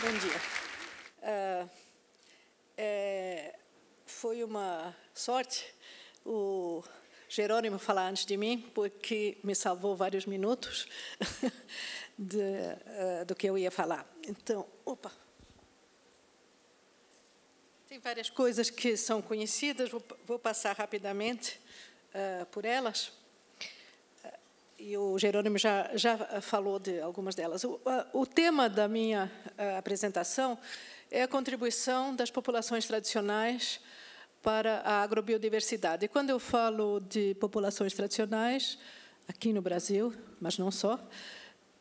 Bom dia. Uh, é, foi uma sorte o Jerônimo falar antes de mim, porque me salvou vários minutos de, uh, do que eu ia falar. Então, opa. Tem várias coisas que são conhecidas, vou, vou passar rapidamente uh, por elas e o Jerônimo já, já falou de algumas delas. O, o tema da minha apresentação é a contribuição das populações tradicionais para a agrobiodiversidade. E quando eu falo de populações tradicionais, aqui no Brasil, mas não só,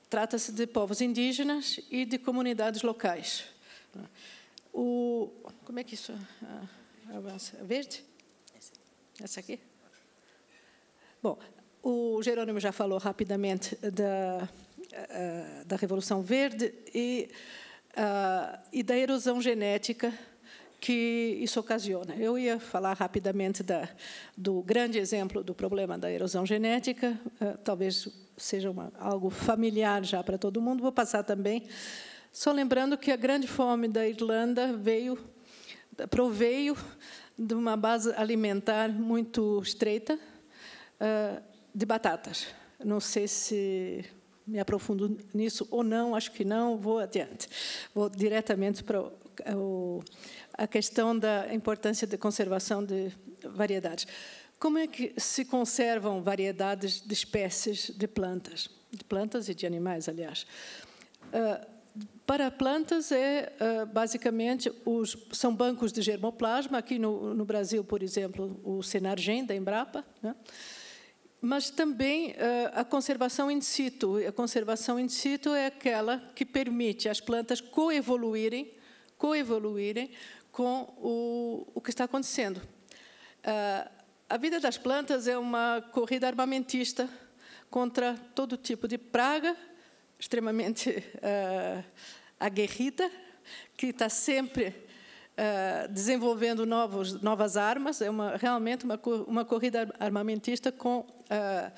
trata-se de povos indígenas e de comunidades locais. O, como é que isso avança? Verde? Essa aqui? Bom, o Jerônimo já falou rapidamente da, eh, da Revolução Verde e, eh, e da erosão genética que isso ocasiona. Eu ia falar rapidamente da, do grande exemplo do problema da erosão genética, eh, talvez seja uma, algo familiar já para todo mundo, vou passar também. Só lembrando que a grande fome da Irlanda veio, proveio de uma base alimentar muito estreita, de batatas. Não sei se me aprofundo nisso ou não, acho que não, vou adiante. Vou diretamente para o, a questão da importância da conservação de variedades. Como é que se conservam variedades de espécies de plantas? De plantas e de animais, aliás. Ah, para plantas, é ah, basicamente os, são bancos de germoplasma. Aqui no, no Brasil, por exemplo, o Senargen, da Embrapa, né? mas também eh, a conservação in situ. A conservação in situ é aquela que permite as plantas coevoluírem, coevoluírem com o, o que está acontecendo. Eh, a vida das plantas é uma corrida armamentista contra todo tipo de praga, extremamente eh, aguerrida, que está sempre eh, desenvolvendo novos, novas armas. É uma, realmente uma, uma corrida armamentista com uh,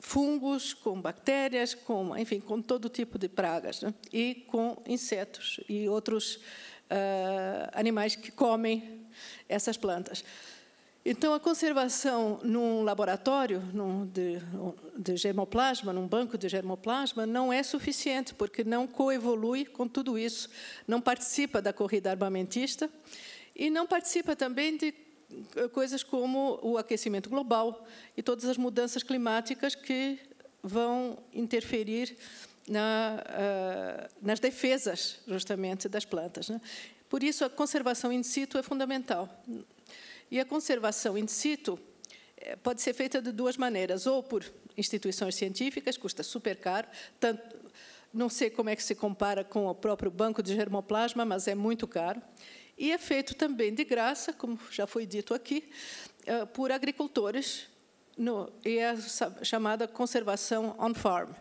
fungos, com bactérias, com, enfim, com todo tipo de pragas. Né? E com insetos e outros uh, animais que comem essas plantas. Então, a conservação num laboratório num de, de, germoplasma, num banco de germoplasma, não é suficiente, porque não coevolui com tudo isso, não participa da corrida armamentista e não participa também de eh, coisas como o aquecimento global e todas as mudanças climáticas que vão interferir na, uh, nas defesas, justamente, das plantas. Né? Por isso, a conservação in situ é fundamental. E a conservação in situ eh, pode ser feita de duas maneiras, ou por instituições científicas, custa super caro, tanto, não sei como é que se compara com o próprio banco de germoplasma, mas é muito caro, e é feito também de graça, como já foi dito aqui, eh, por agricultores, no, e é chamada conservação on-farm.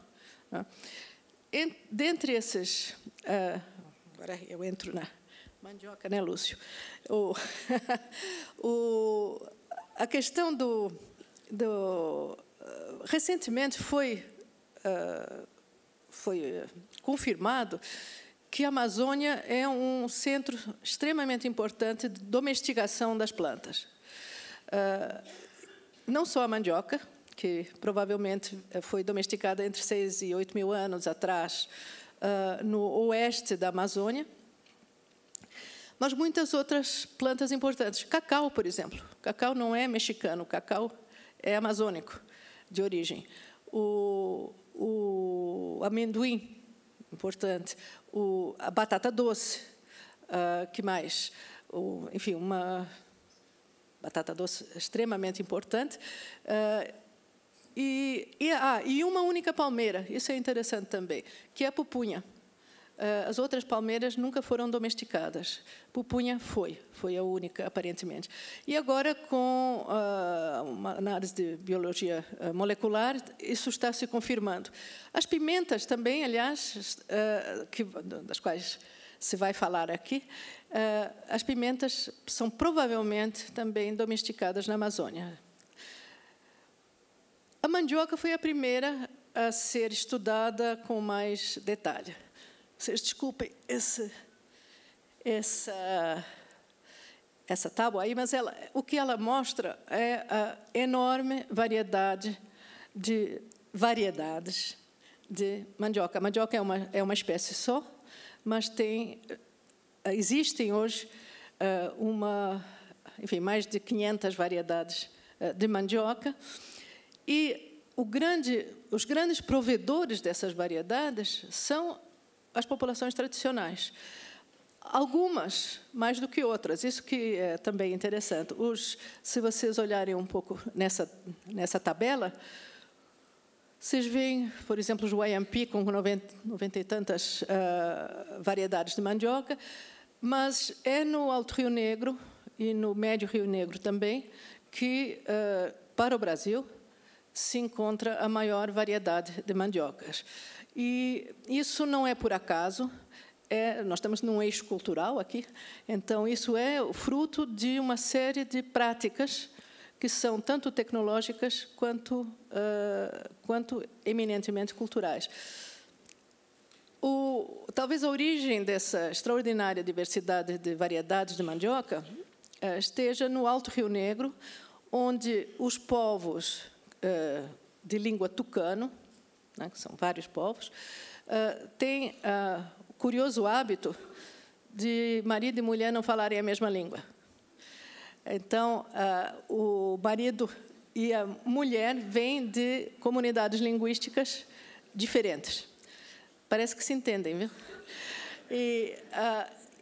Né? Dentre esses... Eh, Agora eu entro na... Mandioca, né, Lúcio? O, o, a questão do. do recentemente foi, uh, foi confirmado que a Amazônia é um centro extremamente importante de domesticação das plantas. Uh, não só a mandioca, que provavelmente foi domesticada entre 6 e 8 mil anos atrás, uh, no oeste da Amazônia, mas muitas outras plantas importantes. Cacau, por exemplo. Cacau não é mexicano, cacau é amazônico de origem. O, o amendoim, importante. O, a batata doce, uh, que mais? O, enfim, uma batata doce extremamente importante. Uh, e, e, ah, e uma única palmeira, isso é interessante também, que é a pupunha. Ah, as outras palmeiras nunca foram domesticadas. Pupunha foi, foi a única, aparentemente. E agora, com ah, uma análise de biologia ah, molecular, isso está se confirmando. As pimentas também, aliás, que, das quais se vai falar aqui, as pimentas são provavelmente também domesticadas na Amazônia. A mandioca foi a primeira a ser estudada com mais detalhe. Vocês desculpem esse, essa, essa tábua aí, mas ela, o que ela mostra é a enorme variedade de variedades de mandioca. A mandioca é uma, é uma espécie só, mas tem, existem hoje eh, uma, enfim, mais de 500 variedades eh, de mandioca. E grande, os grandes provedores dessas variedades são as populações tradicionais. Algumas mais do que outras, isso que é também interessante. Os, se vocês olharem um pouco nessa, nessa tabela, vocês veem, por exemplo, os Wayampi com 90, 90 e tantas uh, variedades de mandioca, mas é no Alto Rio Negro e no Médio Rio Negro também que, uh, para o Brasil, se encontra a maior variedade de mandiocas. E isso não é por acaso, é, nós estamos num eixo cultural aqui, então isso é o fruto de uma série de práticas que são tanto tecnológicas quanto, uh, quanto eminentemente culturais. O, talvez a origem dessa extraordinária diversidade de variedades de mandioca uh, esteja no Alto Rio Negro, onde os povos eh, de língua tucano, né, que são vários povos, eh, tem o eh, curioso hábito de marido e mulher não falarem a mesma língua. Então, o marido e a mulher vêm de comunidades linguísticas diferentes. Parece que se entendem, viu? E,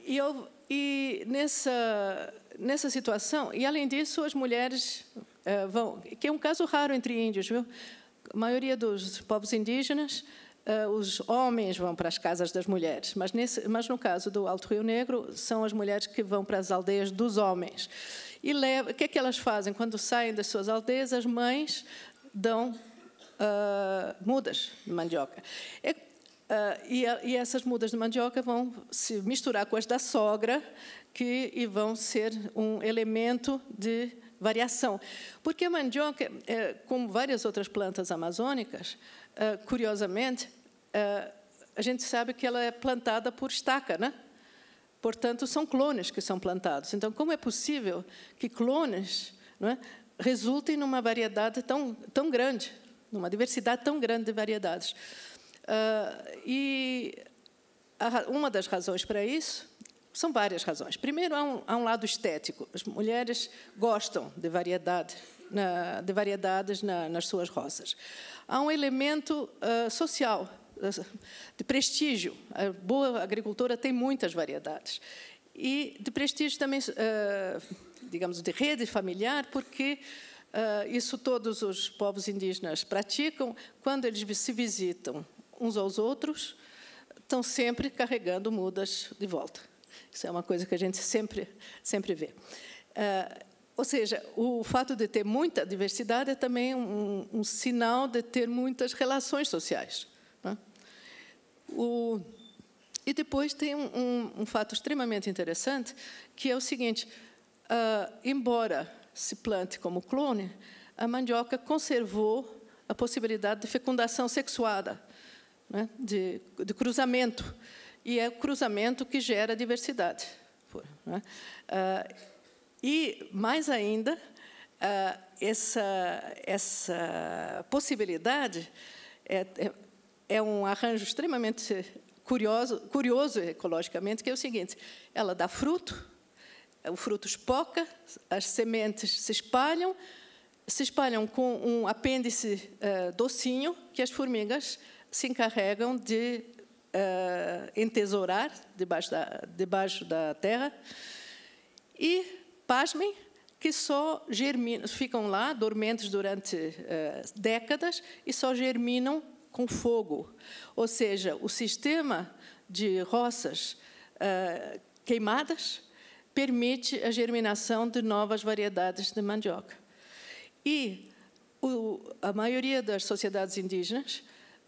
e, eu, e nessa, nessa situação, e além disso, as mulheres eh, vão, que é um caso raro entre índios, viu? A maioria dos povos indígenas, eh, os homens vão para as casas das mulheres, mas, nesse, mas no caso do Alto Rio Negro, são as mulheres que vão para as aldeias dos homens. E leva, o que é que elas fazem? Quando saem das suas aldeias, as mães dão uh, mudas de mandioca. É, Uh, e, a, e, essas mudas de mandioca vão se misturar com as da sogra que vão ser um elemento de variação. Porque a mandioca, é, como várias outras plantas amazônicas, é, curiosamente, é, a gente sabe que ela é plantada por estaca, né? Portanto, são clones que são plantados. Então, como é possível que clones é, resultem numa variedade tão, tão grande, numa diversidade tão grande de variedades? Uh, e a, uma das razões para isso são várias razões. Primeiro, há um, há um lado estético. As mulheres gostam de variedade na, de variedades na, nas suas rosas. Há um elemento uh, social, de prestígio. A boa agricultora tem muitas variedades. E de prestígio também, uh, digamos, de rede familiar, porque uh, isso todos os povos indígenas praticam quando eles se visitam uns aos outros, estão sempre carregando mudas de volta. Isso é uma coisa que a gente sempre, sempre vê. Uh, ou seja, o fato de ter muita diversidade é também um, um sinal de ter muitas relações sociais. Né? O, e depois tem um, um, um, fato extremamente interessante, que é o seguinte: uh, embora se plante como clone, a mandioca conservou a possibilidade de fecundação sexuada, né? de, de cruzamento e é o cruzamento que gera diversidade. Né? Ah, e, mais ainda, ah, essa, essa possibilidade é, é, é um arranjo extremamente curioso, curioso ecologicamente, que é o seguinte, ela dá fruto, o fruto espoca, as sementes se espalham, se espalham com um apêndice uh, docinho que as formigas se encarregam de uh, entesourar debaixo da, debaixo da terra. E, pasmem, que só germinam, ficam lá, dormentes durante uh, décadas, e só germinam com fogo. Ou seja, o sistema de roças uh, queimadas permite a germinação de novas variedades de mandioca. E o, a maioria das sociedades indígenas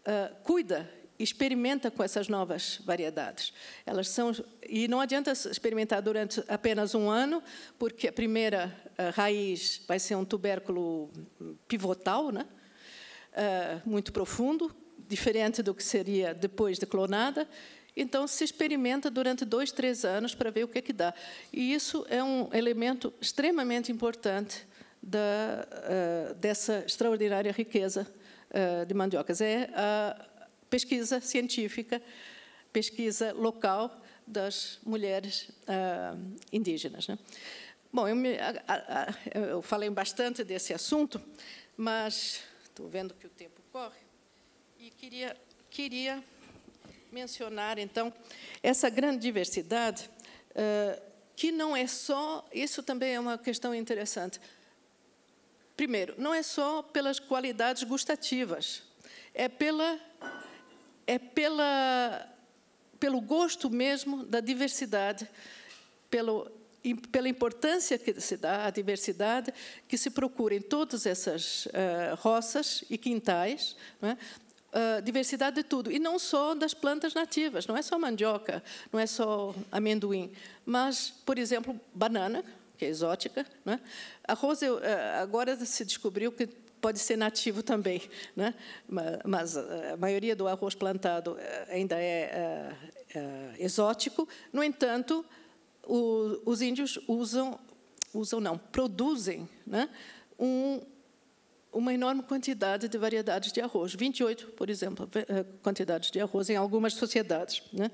uh, cuida experimenta com essas novas variedades. Elas são e não adianta experimentar durante apenas um ano, porque a primeira eh, raiz vai ser um tubérculo pivotal, né? Eh, muito profundo, diferente do que seria depois de clonada. Então, se experimenta durante dois, três anos para ver o que é que dá. E isso é um elemento extremamente importante da, eh, dessa extraordinária riqueza de mandiocas. É a, pesquisa científica, pesquisa local das mulheres ah, indígenas. Né? Bom, eu, me, a, a, eu falei bastante desse assunto, mas estou vendo que o tempo corre e queria, queria mencionar, então, essa grande diversidade, ah, que não é só. Isso também é uma questão interessante. Primeiro, não é só pelas qualidades gustativas, é pela é pela, pelo gosto mesmo da diversidade, pelo, pela importância que se dá à diversidade, que se procura em todas essas uh, roças e quintais, Uh, diversidade de tudo, e não só das plantas nativas, não é só mandioca, não é só amendoim, mas, por exemplo, banana, que é exótica. Né? Arroz, eu, eh, agora se descobriu que pode ser nativo também, né? mas eh, a maioria do arroz plantado eh, ainda é, é, é exótico. No entanto, o, os índios usam, usam não, produzem né? um, uma enorme quantidade de variedades de arroz, 28, por exemplo, quantidades de arroz em algumas sociedades. Né?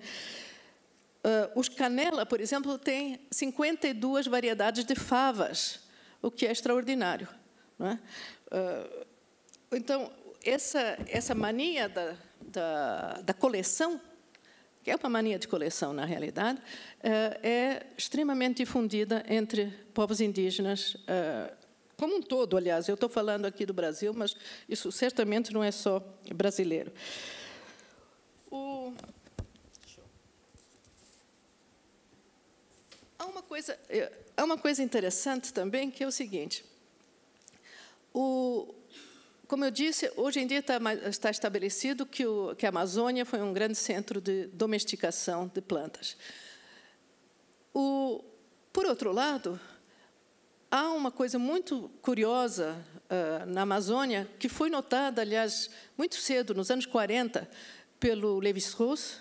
os canela, por exemplo, tem 52 variedades de favas, o que é extraordinário. Não é? Uh, então, essa, essa mania da, da, da, coleção, que é uma mania de coleção, na realidade, uh, é extremamente difundida entre povos indígenas, uh, como um todo, aliás. Eu estou falando aqui do Brasil, mas isso certamente não é só brasileiro. O... Há uma coisa, eh, há uma coisa interessante também, que é o seguinte. O, como eu disse, hoje em dia está, está estabelecido que, o, que, a Amazônia foi um grande centro de domesticação de plantas. O, por outro lado, há uma coisa muito curiosa uh, na Amazônia, que foi notada, aliás, muito cedo, nos anos 40, pelo Lévi-Strauss,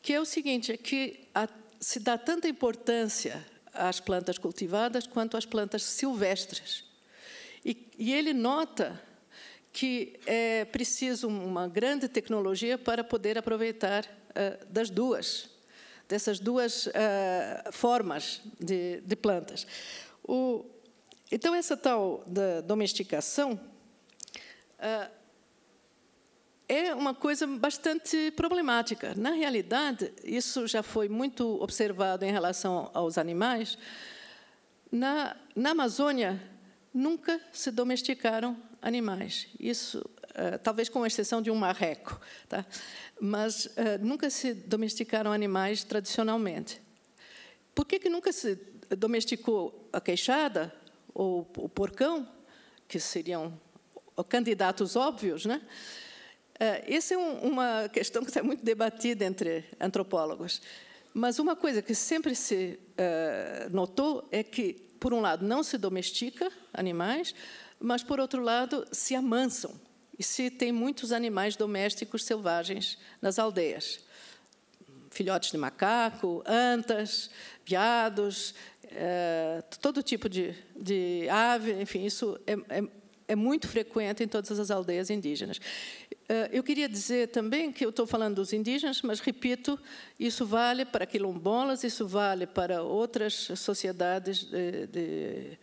que é o seguinte, é que a, se dá tanta importância às plantas cultivadas quanto às plantas silvestres. E, e ele nota que é preciso uma grande tecnologia para poder aproveitar uh, das duas, dessas duas uh, formas de, de plantas. O, então, essa tal da domesticação uh, é uma coisa bastante problemática. Na realidade, isso já foi muito observado em relação aos animais. Na, na Amazônia, nunca se domesticaram animais. Isso, eh, talvez com exceção de um marreco, tá? mas eh, nunca se domesticaram animais tradicionalmente. Por que, que nunca se domesticou a queixada ou o porcão, que seriam candidatos óbvios, né? Eh, Essa é uma questão que é muito debatida entre antropólogos. Mas uma coisa que sempre se notou é que por um lado, não se domestica animais, mas, por outro lado, se amansam. E se tem muitos animais domésticos selvagens nas aldeias. Filhotes de macaco, antas, veados, é, eh, todo tipo de, de, ave, enfim, isso é, é, é muito frequente em todas as aldeias indígenas. Eh, eu queria dizer também que eu estou falando dos indígenas, mas repito, isso vale para quilombolas, isso vale para outras sociedades, de, de,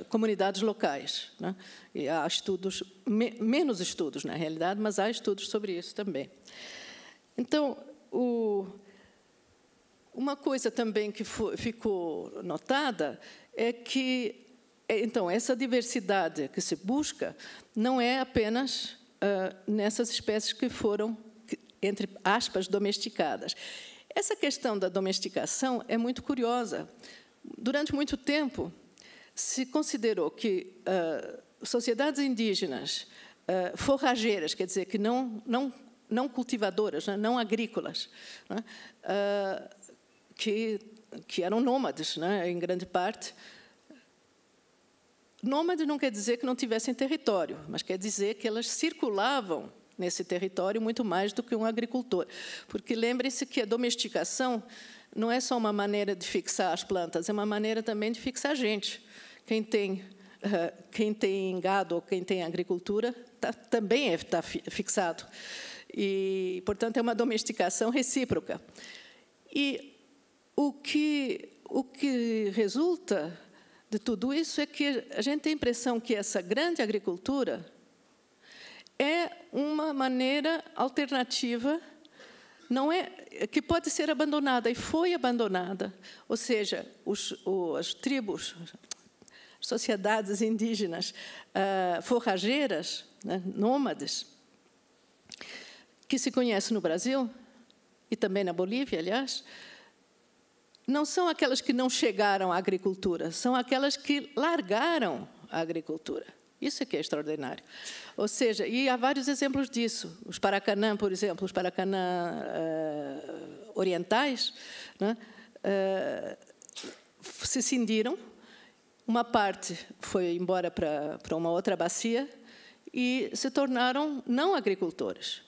uh, comunidades locais. Né? E há estudos, me, menos estudos na realidade, mas há estudos sobre isso também. Então, o, uma coisa também que ficou notada é que, é, então, essa diversidade que se busca não é apenas uh, nessas espécies que foram, entre aspas, domesticadas. Essa questão da domesticação é muito curiosa. Durante muito tempo, se considerou que uh, sociedades indígenas uh, forrageiras, quer dizer, que não, não, não cultivadoras, né, não agrícolas, né, que, que eram nômades, né, em grande parte, Nômade não quer dizer que não tivessem território, mas quer dizer que elas circulavam nesse território muito mais do que um agricultor. Porque lembre-se que a domesticação não é só uma maneira de fixar as plantas, é uma maneira também de fixar gente. Quem tem, eh, quem tem gado ou quem tem agricultura tá, também está é, fixado. E, portanto, é uma domesticação recíproca. E o que, o que resulta de tudo isso é que a gente tem a impressão que essa grande agricultura é uma maneira alternativa não é que pode ser abandonada e foi abandonada, ou seja, os, o, as tribos, sociedades indígenas ah, forrageiras, né, nômades, que se conhecem no Brasil e também na Bolívia, aliás, não são aquelas que não chegaram à agricultura, são aquelas que largaram a agricultura. Isso é que é extraordinário. Ou seja, e há vários exemplos disso. Os Paracanã, por exemplo, os Paracanã uh, orientais, né, uh, se cindiram, uma parte foi embora para, para uma outra bacia e se tornaram não agricultores.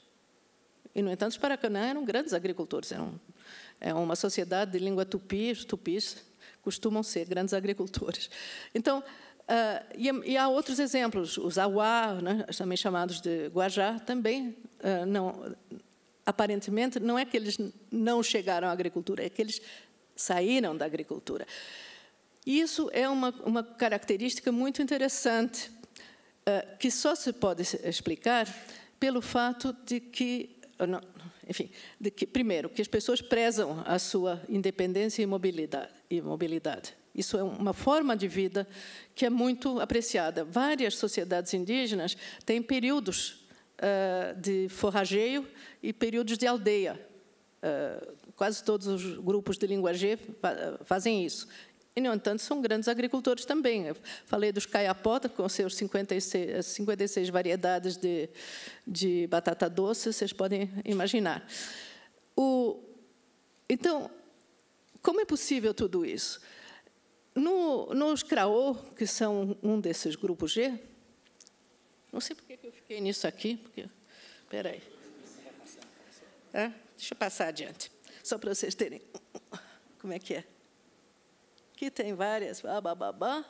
E, no entanto, os Paracanã eram grandes agricultores. Eram, é uma sociedade de língua tupi, os tupis costumam ser grandes agricultores. Então, uh, e, e, há outros exemplos. Os awá, né, também chamados de guajá, também uh, não... Aparentemente, não é que eles não chegaram à agricultura, é que eles saíram da agricultura. Isso é uma, uma característica muito interessante, uh, que só se pode explicar pelo fato de que não, enfim, que, primeiro, que as pessoas prezam a sua independência e mobilidade, e mobilidade. Isso é uma forma de vida que é muito apreciada. Várias sociedades indígenas têm períodos uh, de forrageio e períodos de aldeia. Uh, quase todos os grupos de linguagem fazem isso. E, no entanto, são grandes agricultores também. Eu falei dos caiapota, com seus 56, 56 variedades de, de batata doce, vocês podem imaginar. O, então, como é possível tudo isso? No, nos Craô, que são um desses grupos G, não sei por que eu fiquei nisso aqui, porque. Espera aí. É? Deixa eu passar adiante, só para vocês terem. Como é que é? que tem várias bababá,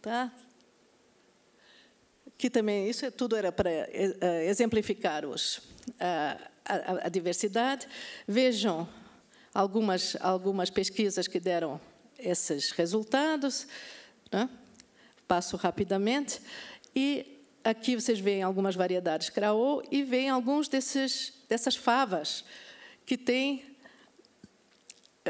tá? Que também isso é, tudo era para é, é, exemplificar os a, a, a diversidade. Vejam algumas algumas pesquisas que deram esses resultados. Né? Passo rapidamente e aqui vocês veem algumas variedades Craô e veem alguns desses dessas favas que têm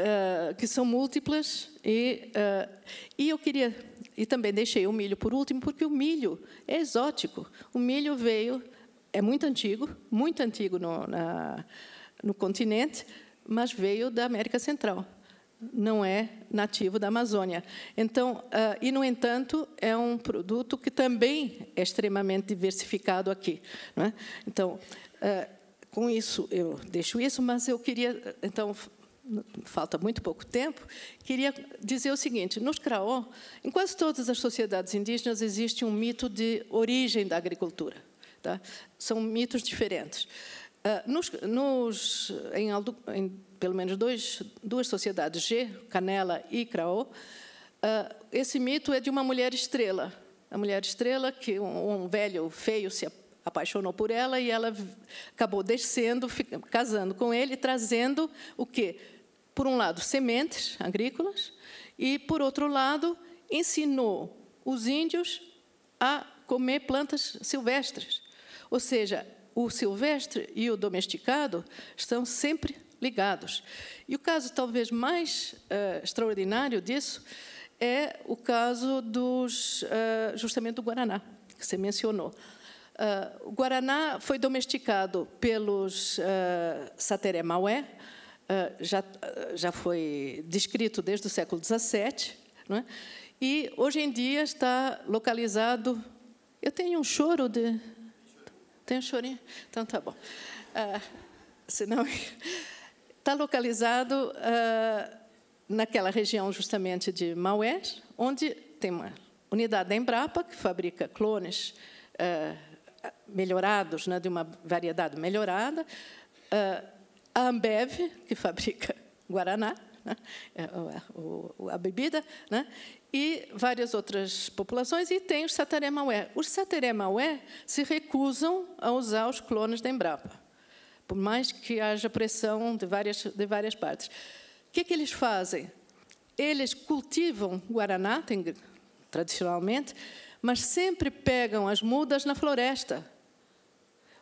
eh, que são múltiplas. E, uh, e eu queria. E também deixei o milho por último, porque o milho é exótico. O milho veio, é muito antigo, muito antigo no, na, no continente, mas veio da América Central não é nativo da Amazônia. Então, uh, e no entanto, é um produto que também é extremamente diversificado aqui. É? Então, uh, com isso eu deixo isso, mas eu queria então falta muito pouco tempo, queria dizer o seguinte: nos Craó, em quase todas as sociedades indígenas existe um mito de origem da agricultura. Tá? São mitos diferentes. Ah, nos, nos, em, em, pelo menos dois, duas sociedades G, Canela e Craó, ah, esse mito é de uma mulher estrela. A mulher estrela, que um, um velho feio se apaixonou por ela e ela acabou descendo, casando com ele, trazendo o quê? por um lado, sementes agrícolas, e, por outro lado, ensinou os índios a comer plantas silvestres. Ou seja, o silvestre e o domesticado estão sempre ligados. E o caso talvez mais uh, extraordinário disso é o caso dos, uh, justamente do Guaraná, que você mencionou. Uh, o Guaraná foi domesticado pelos uh, Sateré Maué, ah, já, ah, já foi descrito desde o século XVII, é? e hoje em dia está localizado. Eu tenho um choro de. Tem um chorinho? Então tá bom. Ah, senão. Está localizado ah, naquela região justamente de Maués, onde tem uma unidade da Embrapa, que fabrica clones ah, melhorados, né, de uma variedade melhorada. Uh, a Ambev, que fabrica Guaraná, né? É, é, a, bebida, né? e várias outras populações, e tem os Sataré Maué. Os Sataré Maué se recusam a usar os clones da Embrapa, por mais que haja pressão de várias, de várias partes. O que, é que eles fazem? Eles cultivam Guaraná, tem, tradicionalmente, mas sempre pegam as mudas na floresta.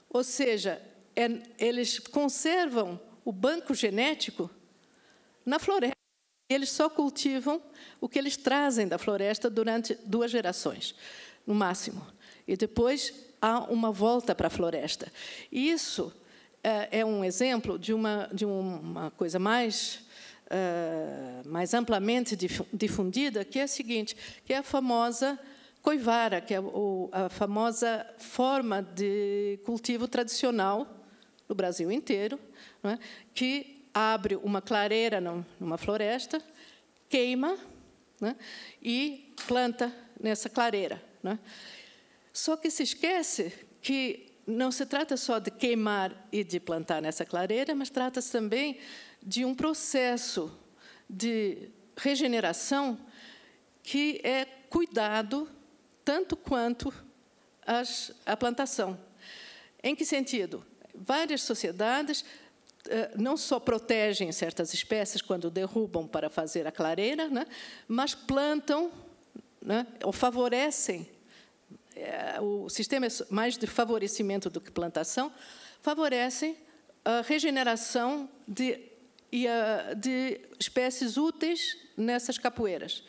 Ou seja, é, eles conservam o banco genético na floresta. Eles só cultivam o que eles trazem da floresta durante duas gerações, no máximo. E depois há uma volta para a floresta. Isso é, é um exemplo de uma, de uma coisa mais Uh, mais amplamente difundida, que é a seguinte, que é a famosa coivara, que é o, a famosa forma de cultivo tradicional no Brasil inteiro, é? que abre uma clareira numa floresta, queima é? e planta nessa clareira. É? Só que se esquece que não se trata só de queimar e de plantar nessa clareira, mas trata-se também de um processo de regeneração que é cuidado tanto quanto as, a plantação. Em que sentido? várias sociedades eh, não só protegem certas espécies quando derrubam para fazer a clareira, né, mas plantam né, ou favorecem eh, o sistema é mais de favorecimento do que plantação, favorecem a regeneração de, de espécies úteis nessas capoeiras.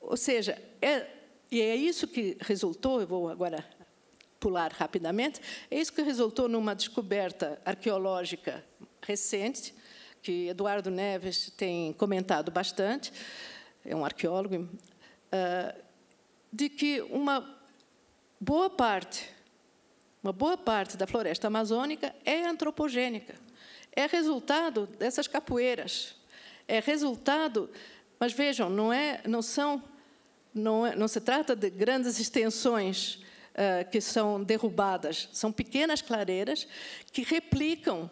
Ou seja, é, e é isso que resultou, eu vou agora pular rapidamente, é isso que resultou numa descoberta arqueológica recente, que Eduardo Neves tem comentado bastante, é um arqueólogo, ah, de que uma boa parte, uma boa parte da floresta amazônica é antropogênica, é resultado dessas capoeiras, é resultado, mas vejam, não é, não são, não, é, não se trata de grandes extensões eh, que são derrubadas. São pequenas clareiras que replicam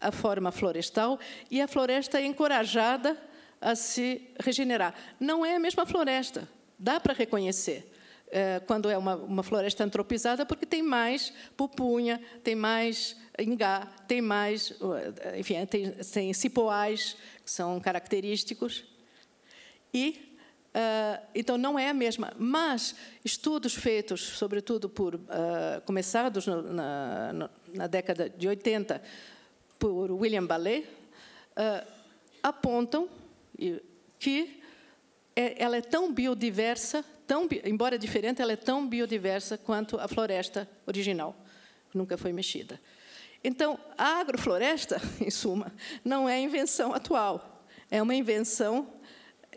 a forma florestal e a floresta é encorajada a se regenerar. Não é a mesma floresta, dá para reconhecer eh, quando é uma, uma floresta antropizada, porque tem mais pupunha, tem mais ingá, tem mais, eh, enfim, tem, tem cipoais, que são característicos, e ah, então não é a mesma, mas estudos feitos, sobretudo por uh, começados no, na, no, na, década de 80 por William Ballet, uh, apontam que é, ela é tão biodiversa, tão, embora diferente, ela é tão biodiversa quanto a floresta original, que nunca foi mexida. Então, a agrofloresta, em suma, não é invenção atual, é uma invenção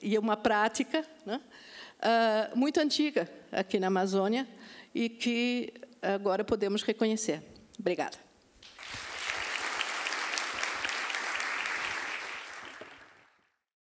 e uma prática né, uh, muito antiga aqui na Amazônia e que agora podemos reconhecer. Obrigada.